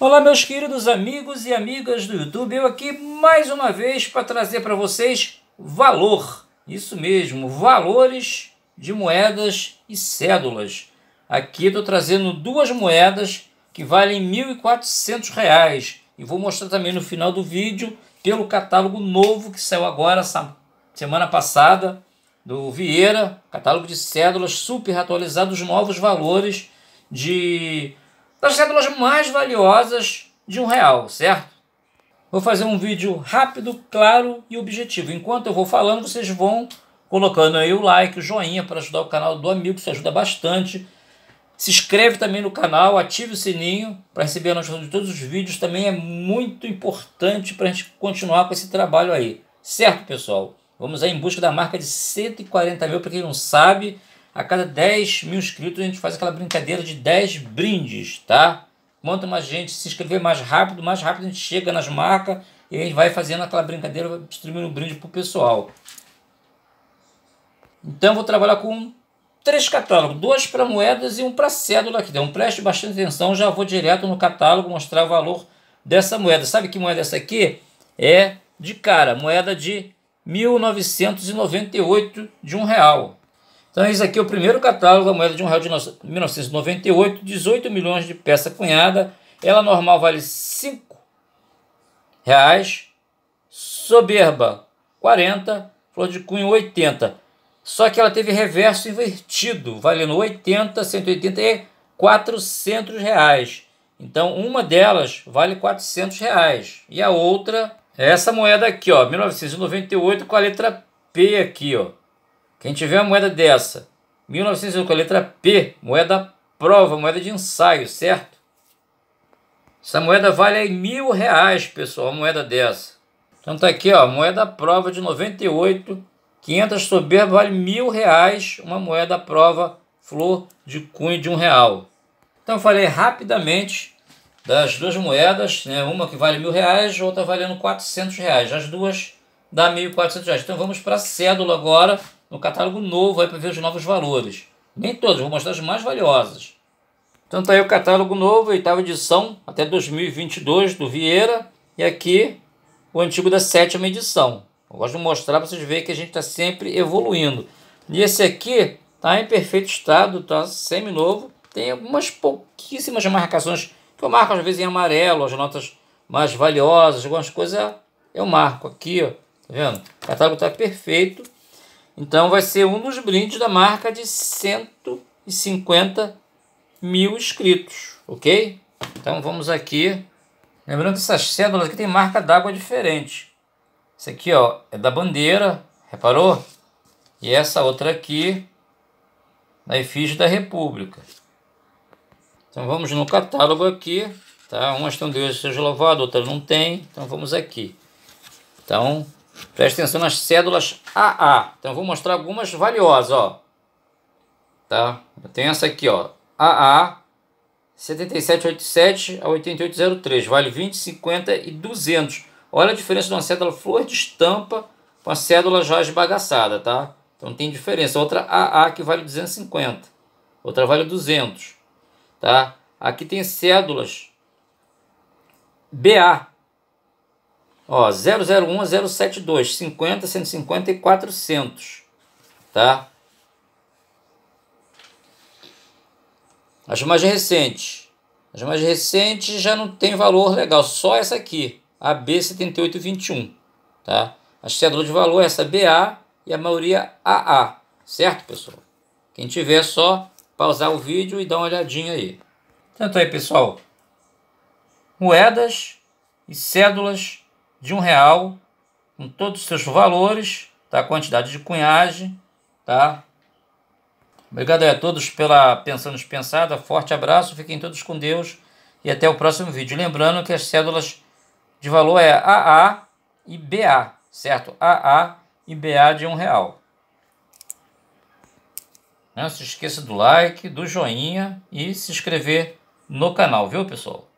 Olá, meus queridos amigos e amigas do YouTube, eu aqui mais uma vez para trazer para vocês valor, isso mesmo, valores de moedas e cédulas. Aqui estou trazendo duas moedas que valem R$ 1.400 e vou mostrar também no final do vídeo pelo catálogo novo que saiu agora, semana passada, do Vieira, catálogo de cédulas super atualizado, os novos valores de das cédulas mais valiosas de um real, certo? Vou fazer um vídeo rápido, claro e objetivo. Enquanto eu vou falando, vocês vão colocando aí o like, o joinha para ajudar o canal do amigo, isso ajuda bastante. Se inscreve também no canal, ative o sininho para receber a notificação de todos os vídeos. Também é muito importante para a gente continuar com esse trabalho aí. Certo, pessoal? Vamos aí em busca da marca de 140 mil. Para quem não sabe, a cada 10 mil inscritos, a gente faz aquela brincadeira de 10 brindes, tá? Quanto mais gente se inscrever mais rápido, mais rápido a gente chega nas marcas e a gente vai fazendo aquela brincadeira, distribuindo um brinde pro pessoal. Então, vou trabalhar com três catálogos, dois para moedas e um para cédula aqui. Então preste bastante atenção, já vou direto no catálogo mostrar o valor dessa moeda. Sabe que moeda é essa aqui? É de cara, moeda de 1998 de um real. Então, esse aqui é o primeiro catálogo da moeda de um real de 1998, 18 milhões de peça cunhada. Ela normal vale 5 reais, soberba 40, flor de cunho 80. Só que ela teve reverso invertido, valendo 80, 180 e 400 reais. Então, uma delas vale 400 reais. E a outra é essa moeda aqui, ó, 1998, com a letra P aqui, ó. Quem tiver uma moeda dessa, com a letra P, moeda prova, moeda de ensaio, certo? Essa moeda vale aí mil reais, pessoal, uma moeda dessa. Então tá aqui, ó, moeda prova de 98, 500 soberba vale mil reais, uma moeda prova flor de cunho de um real. Então falei rapidamente das duas moedas, né? uma que vale mil reais, outra valendo 400 reais, as duas dá 1.400 reais. Então vamos para a cédula agora no catálogo novo aí para ver os novos valores. Nem todos, vou mostrar as mais valiosas. Então tá aí o catálogo novo, oitava edição, até 2022 do Vieira. E aqui o antigo da sétima edição. Eu gosto de mostrar para vocês verem que a gente está sempre evoluindo. E esse aqui tá em perfeito estado, tá semi-novo. Tem algumas pouquíssimas marcações que eu marco às vezes em amarelo, as notas mais valiosas, algumas coisas eu marco aqui, ó. Tá vendo? O catálogo tá perfeito. Então vai ser um dos brindes da marca de 150 mil inscritos, ok? Então vamos aqui. Lembrando que essas cédulas aqui tem marca d'água diferente. Esse aqui ó, é da bandeira, reparou? E essa outra aqui, da efígie da república. Então vamos no catálogo aqui, tá? Umas têm Deus seja louvado, outras não tem. Então vamos aqui. Então Presta atenção nas cédulas AA. Então, eu vou mostrar algumas valiosas, ó. Tá? Eu tenho essa aqui, ó. AA 7787 a 8803. Vale 20, 50 e 200. Olha a diferença de uma cédula flor de estampa com a cédula já esbagaçada, tá? Então, tem diferença. Outra AA que vale 250. Outra vale 200, tá? Aqui tem cédulas BA Ó, 001 a 072, 50, 150 e 400, tá? As mais recentes. As mais recentes já não tem valor legal, só essa aqui, a B7821, tá? As cédulas de valor, essa BA e a maioria AA, certo, pessoal? Quem tiver é só pausar o vídeo e dar uma olhadinha aí. Então aí, pessoal, moedas e cédulas de um real, com todos os seus valores, tá? quantidade de cunhagem. Tá? Obrigado a todos pela pensão dispensada. Forte abraço, fiquem todos com Deus e até o próximo vídeo. Lembrando que as cédulas de valor é AA e BA, certo? AA e BA de um real. Não se esqueça do like, do joinha e se inscrever no canal, viu pessoal?